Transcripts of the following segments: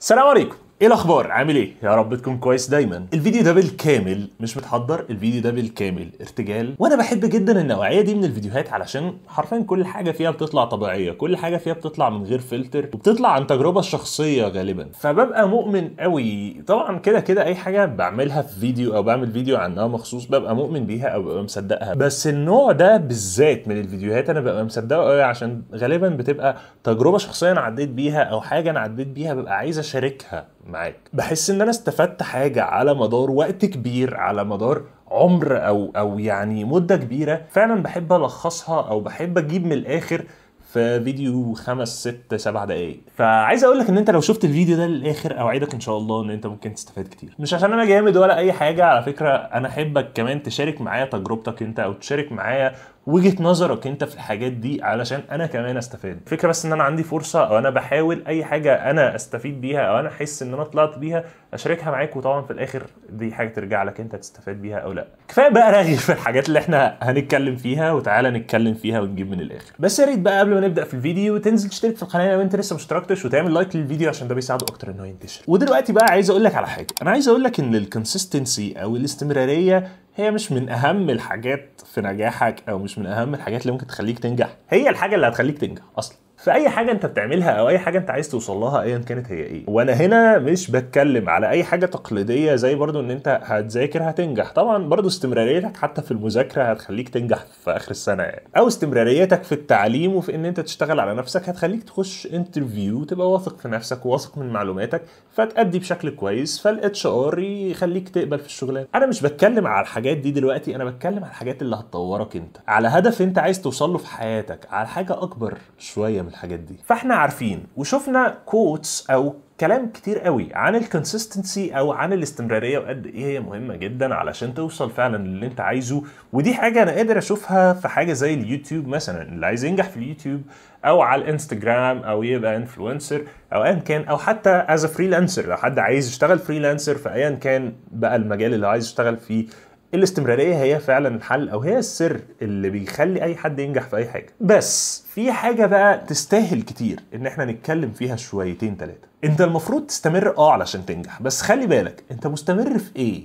Selam Aleyküm. ايه الاخبار عامل ايه يا رب تكون كويس دايما الفيديو ده بالكامل مش متحضر الفيديو ده بالكامل ارتجال وانا بحب جدا النوعيه دي من الفيديوهات علشان حرفيا كل حاجه فيها بتطلع طبيعيه كل حاجه فيها بتطلع من غير فلتر وبتطلع عن تجربه شخصيه غالبا فببقى مؤمن قوي طبعا كده كده اي حاجه بعملها في فيديو او بعمل فيديو عنها مخصوص ببقى مؤمن بيها او ببقى مصدقها بس النوع ده بالذات من الفيديوهات انا ببقى مصدقه قوي عشان غالبا بتبقى تجربه شخصيه انا عديت بيها او حاجه انا عديت بيها ببقى عايز اشاركها معاك بحس ان انا استفدت حاجه على مدار وقت كبير على مدار عمر او او يعني مده كبيره فعلا بحب الخصها او بحب اجيب من الاخر في فيديو خمس ست سبع دقايق فعايز اقول لك ان انت لو شفت الفيديو ده للاخر اوعدك ان شاء الله ان انت ممكن تستفاد كتير مش عشان انا جامد ولا اي حاجه على فكره انا احبك كمان تشارك معايا تجربتك انت او تشارك معايا وجهه نظرك انت في الحاجات دي علشان انا كمان استفاد فكره بس ان انا عندي فرصه او انا بحاول اي حاجه انا استفيد بيها او انا احس ان انا طلعت بيها اشاركها معاك وطبعا في الاخر دي حاجه ترجع لك انت تستفاد بيها او لا كفايه بقى رغي في الحاجات اللي احنا هنتكلم فيها وتعالى نتكلم فيها ونجيب من الاخر بس يا ريت بقى قبل ما نبدا في الفيديو تنزل تشترك في القناه لو انت لسه ما اشتركتش وتعمل لايك للفيديو عشان ده بيساعده اكتر انه ينتشر ودلوقتي بقى عايز اقول لك على حاجه انا عايز اقول لك ان الكونسستنسي او الاستمراريه هي مش من اهم الحاجات في نجاحك او مش من اهم الحاجات اللي ممكن تخليك تنجح هي الحاجه اللي هتخليك تنجح اصلا في اي حاجه انت بتعملها او اي حاجه انت عايز توصل لها ايا كانت هي ايه وانا هنا مش بتكلم على اي حاجه تقليديه زي برضو ان انت هتذاكر هتنجح طبعا برضو استمراريتك حتى في المذاكره هتخليك تنجح في اخر السنه يعني او استمراريتك في التعليم وفي ان انت تشتغل على نفسك هتخليك تخش انترفيو تبقى واثق في نفسك وواثق من معلوماتك فتأدي بشكل كويس فالاتش ار يخليك تقبل في الشغلانه انا مش بتكلم على الحاجات دي دلوقتي انا بتكلم على الحاجات اللي هتطورك انت على هدف انت عايز توصل له في حياتك على حاجه اكبر شويه الحاجات دي فاحنا عارفين وشفنا كوتس او كلام كتير قوي عن الكونسستنسي او عن الاستمراريه وقد ايه هي مهمه جدا علشان توصل فعلا للي انت عايزه ودي حاجه انا قادر اشوفها في حاجه زي اليوتيوب مثلا اللي عايز ينجح في اليوتيوب او على الانستجرام او يبقى انفلونسر او ايا كان او حتى از فريلانسر لو حد عايز يشتغل فريلانسر فايا كان بقى المجال اللي عايز يشتغل فيه الاستمراريه هي فعلا الحل او هي السر اللي بيخلي اي حد ينجح في اي حاجه بس في حاجه بقى تستاهل كتير ان احنا نتكلم فيها شويتين ثلاثه انت المفروض تستمر اه علشان تنجح بس خلي بالك انت مستمر في ايه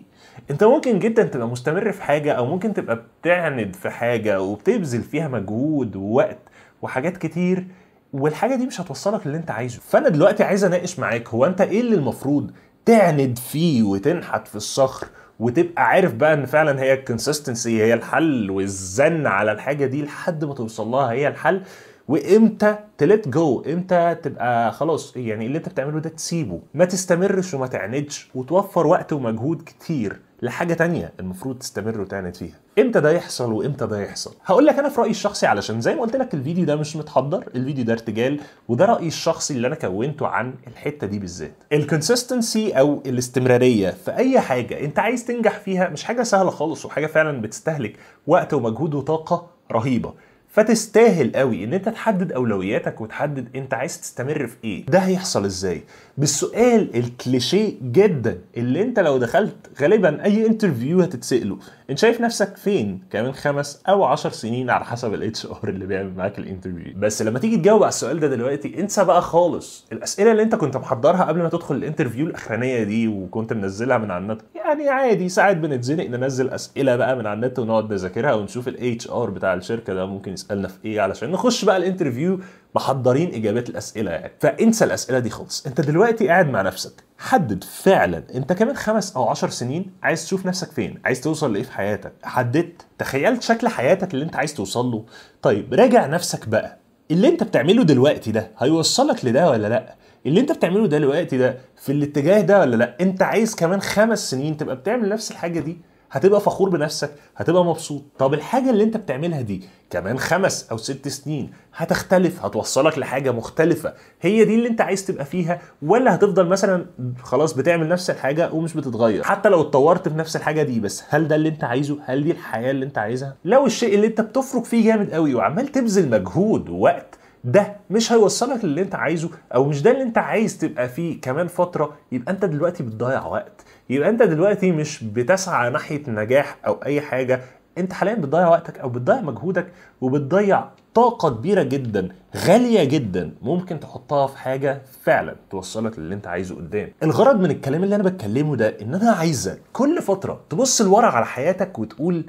انت ممكن جدا تبقى مستمر في حاجه او ممكن تبقى بتعند في حاجه وبتبذل فيها مجهود ووقت وحاجات كتير والحاجه دي مش هتوصلك للي انت عايزه فانا دلوقتي عايز اناقش معاك هو انت ايه اللي المفروض تعند فيه وتنحت في الصخر وتبقى عارف بقى ان فعلا هي الكونسستنسي هي الحل والزن على الحاجه دي لحد ما توصل لها هي الحل وامتى تلت جو امتى تبقى خلاص يعني اللي انت بتعمله ده تسيبه ما تستمرش وما تعندش وتوفر وقت ومجهود كتير لحاجة تانية المفروض تستمر وتعند فيها امتى ده يحصل وامتى ده يحصل هقول لك انا في رايي الشخصي علشان زي ما قلت لك الفيديو ده مش متحضر الفيديو ده ارتجال وده رايي الشخصي اللي انا كونته عن الحته دي بالذات الكونسستنسي او الاستمراريه في اي حاجه انت عايز تنجح فيها مش حاجه سهله خالص وحاجه فعلا بتستهلك وقت ومجهود وطاقه رهيبه فتستاهل قوي ان انت تحدد اولوياتك وتحدد انت عايز تستمر في ايه ده هيحصل ازاي بالسؤال الكليشيه جدا اللي انت لو دخلت غالبا اي انترفيو هتتساله انت شايف نفسك فين كمان خمس او عشر سنين على حسب الاتش ار اللي بيعمل معاك الانترفيو بس لما تيجي تجاوب على السؤال ده دلوقتي انسى بقى خالص الاسئله اللي انت كنت محضرها قبل ما تدخل الانترفيو الاخرانيه دي وكنت منزلها من على النت يعني عادي ساعات بنتزنق ننزل اسئله بقى من على النت ونقعد نذاكرها ونشوف الاتش ار بتاع الشركه ده ممكن بيسالنا في ايه علشان نخش بقى الانترفيو محضرين اجابات الاسئله يعني فانسى الاسئله دي خالص انت دلوقتي قاعد مع نفسك حدد فعلا انت كمان خمس او عشر سنين عايز تشوف نفسك فين عايز توصل لايه في حياتك حددت تخيلت شكل حياتك اللي انت عايز توصل له طيب راجع نفسك بقى اللي انت بتعمله دلوقتي ده هيوصلك لده ولا لا اللي انت بتعمله ده دلوقتي ده في الاتجاه ده ولا لا انت عايز كمان خمس سنين تبقى بتعمل نفس الحاجه دي هتبقى فخور بنفسك هتبقى مبسوط طب الحاجه اللي انت بتعملها دي كمان خمس او ست سنين هتختلف هتوصلك لحاجه مختلفه هي دي اللي انت عايز تبقى فيها ولا هتفضل مثلا خلاص بتعمل نفس الحاجه ومش بتتغير حتى لو اتطورت في نفس الحاجه دي بس هل ده اللي انت عايزه هل دي الحياه اللي انت عايزها لو الشيء اللي انت بتفرق فيه جامد قوي وعمال تبذل مجهود ووقت ده مش هيوصلك للي انت عايزه او مش ده اللي انت عايز تبقى فيه كمان فتره يبقى انت دلوقتي بتضيع وقت يبقى انت دلوقتي مش بتسعى ناحيه نجاح او اي حاجه انت حاليا بتضيع وقتك او بتضيع مجهودك وبتضيع طاقة كبيرة جدا غالية جدا ممكن تحطها في حاجة فعلا توصلك للي انت عايزه قدام الغرض من الكلام اللي انا بتكلمه ده ان انا عايزك كل فترة تبص لورا على حياتك وتقول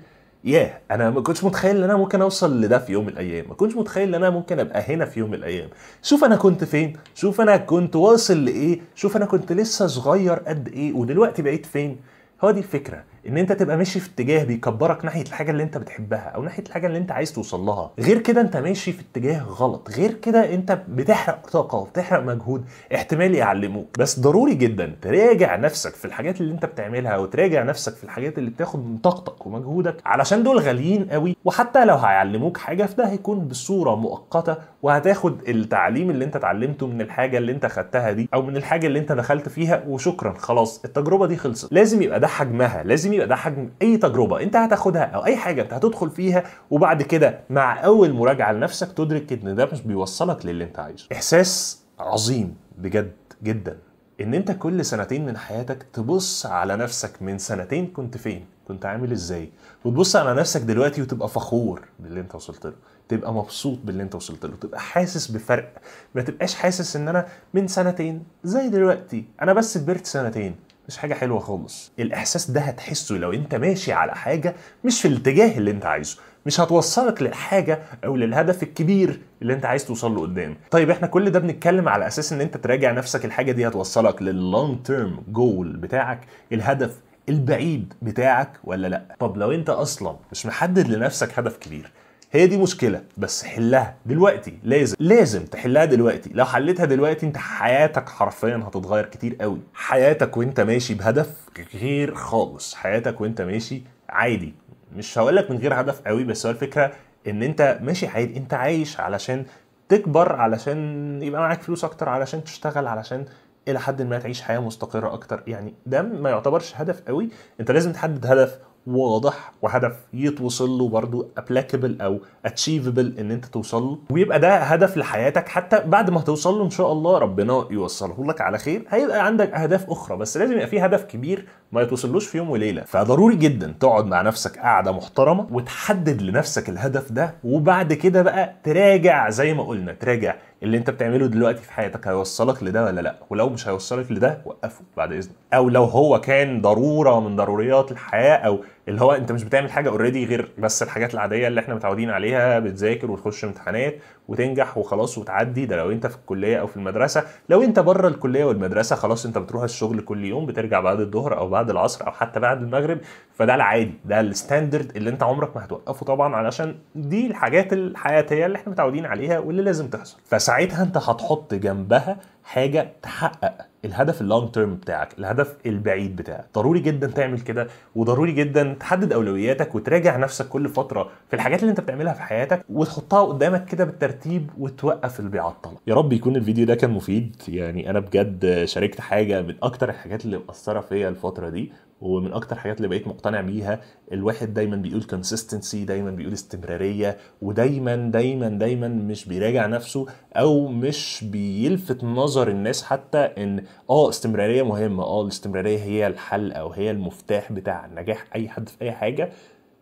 ياه انا ما كنتش متخيل ان انا ممكن اوصل لده في يوم من الايام ما كنتش متخيل ان انا ممكن ابقى هنا في يوم من الايام شوف انا كنت فين شوف انا كنت واصل لايه شوف انا كنت لسه صغير قد ايه ودلوقتي بقيت فين هو دي الفكره ان انت تبقى ماشي في اتجاه بيكبرك ناحيه الحاجه اللي انت بتحبها او ناحيه الحاجه اللي انت عايز توصل لها غير كده انت ماشي في اتجاه غلط غير كده انت بتحرق طاقه وبتحرق مجهود احتمال يعلموك بس ضروري جدا تراجع نفسك في الحاجات اللي انت بتعملها وتراجع نفسك في الحاجات اللي بتاخد من طاقتك ومجهودك علشان دول غاليين قوي وحتى لو هيعلموك حاجه فده هيكون بصوره مؤقته وهتاخد التعليم اللي انت اتعلمته من الحاجه اللي انت خدتها دي او من الحاجه اللي انت دخلت فيها وشكرا خلاص التجربه دي خلصت لازم يبقى ده حجمها لازم يبقى ده حجم اي تجربه انت هتاخدها او اي حاجه انت هتدخل فيها وبعد كده مع اول مراجعه لنفسك تدرك ان ده مش بيوصلك للي انت عايزه احساس عظيم بجد جدا ان انت كل سنتين من حياتك تبص على نفسك من سنتين كنت فين كنت عامل ازاي وتبص على نفسك دلوقتي وتبقى فخور باللي انت وصلت له تبقى مبسوط باللي انت وصلت له تبقى حاسس بفرق ما تبقاش حاسس ان انا من سنتين زي دلوقتي انا بس كبرت سنتين مش حاجه حلوه خالص الاحساس ده هتحسه لو انت ماشي على حاجه مش في الاتجاه اللي انت عايزه مش هتوصلك للحاجه او للهدف الكبير اللي انت عايز توصل له قدام طيب احنا كل ده بنتكلم على اساس ان انت تراجع نفسك الحاجه دي هتوصلك لللونج تيرم جول بتاعك الهدف البعيد بتاعك ولا لا طب لو انت اصلا مش محدد لنفسك هدف كبير هي دي مشكله بس حلها دلوقتي لازم لازم تحلها دلوقتي لو حلتها دلوقتي انت حياتك حرفيا هتتغير كتير قوي حياتك وانت ماشي بهدف غير خالص حياتك وانت ماشي عادي مش هقولك من غير هدف قوي بس هو الفكره ان انت ماشي عادي انت عايش علشان تكبر علشان يبقى معاك فلوس اكتر علشان تشتغل علشان الى حد ما تعيش حياه مستقره اكتر يعني ده ما يعتبرش هدف قوي انت لازم تحدد هدف واضح وهدف يتوصل له برضو ابليكابل او اتشيفبل ان انت توصل له ويبقى ده هدف لحياتك حتى بعد ما هتوصل له ان شاء الله ربنا يوصله لك على خير هيبقى عندك اهداف اخرى بس لازم يبقى في هدف كبير ما يتوصلوش في يوم وليله فضروري جدا تقعد مع نفسك قاعده محترمه وتحدد لنفسك الهدف ده وبعد كده بقى تراجع زي ما قلنا تراجع اللي انت بتعمله دلوقتي في حياتك هيوصلك لده ولا لا ولو مش هيوصلك لده وقفه بعد اذنك او لو هو كان ضروره من ضروريات الحياه او اللي هو انت مش بتعمل حاجه اوريدي غير بس الحاجات العاديه اللي احنا متعودين عليها بتذاكر وتخش امتحانات وتنجح وخلاص وتعدي ده لو انت في الكليه او في المدرسه لو انت بره الكليه والمدرسه خلاص انت بتروح الشغل كل يوم بترجع بعد الظهر او بعد العصر او حتى بعد المغرب فده العادي ده الستاندرد اللي انت عمرك ما هتوقفه طبعا علشان دي الحاجات الحياتيه اللي احنا متعودين عليها واللي لازم تحصل فساعتها انت هتحط جنبها حاجه تحقق الهدف اللونج تيرم بتاعك الهدف البعيد بتاعك ضروري جدا تعمل كده وضروري جدا تحدد اولوياتك وتراجع نفسك كل فتره في الحاجات اللي انت بتعملها في حياتك وتحطها قدامك كده بالترتيب وتوقف اللي بيعطلك يا رب يكون الفيديو ده كان مفيد يعني انا بجد شاركت حاجه من اكتر الحاجات اللي مأثره فيا الفتره دي ومن اكتر حاجات اللي بقيت مقتنع بيها الواحد دايما بيقول كونسيستنسي دايما بيقول استمراريه ودايما دايما دايما مش بيراجع نفسه او مش بيلفت نظر الناس حتى ان اه استمراريه مهمه اه الاستمراريه هي الحل او هي المفتاح بتاع نجاح اي حد في اي حاجه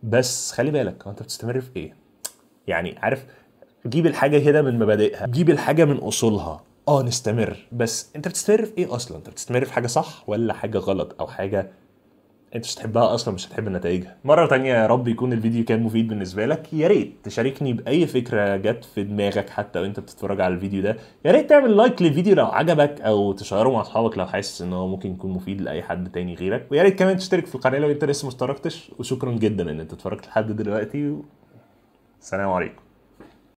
بس خلي بالك انت بتستمر في ايه يعني عارف جيب الحاجه كده من مبادئها جيب الحاجه من اصولها اه نستمر بس انت بتستمر في ايه اصلا انت بتستمر في حاجه صح ولا حاجه غلط او حاجه انت مش هتحبها اصلا مش هتحب نتائجها مره تانية يا رب يكون الفيديو كان مفيد بالنسبه لك يا ريت تشاركني باي فكره جت في دماغك حتى وانت بتتفرج على الفيديو ده يا ريت تعمل لايك للفيديو لو عجبك او تشيره مع اصحابك لو حاسس ان هو ممكن يكون مفيد لاي حد تاني غيرك ويا ريت كمان تشترك في القناه لو انت لسه ما وشكرا جدا ان انت اتفرجت لحد دلوقتي و... سلام عليكم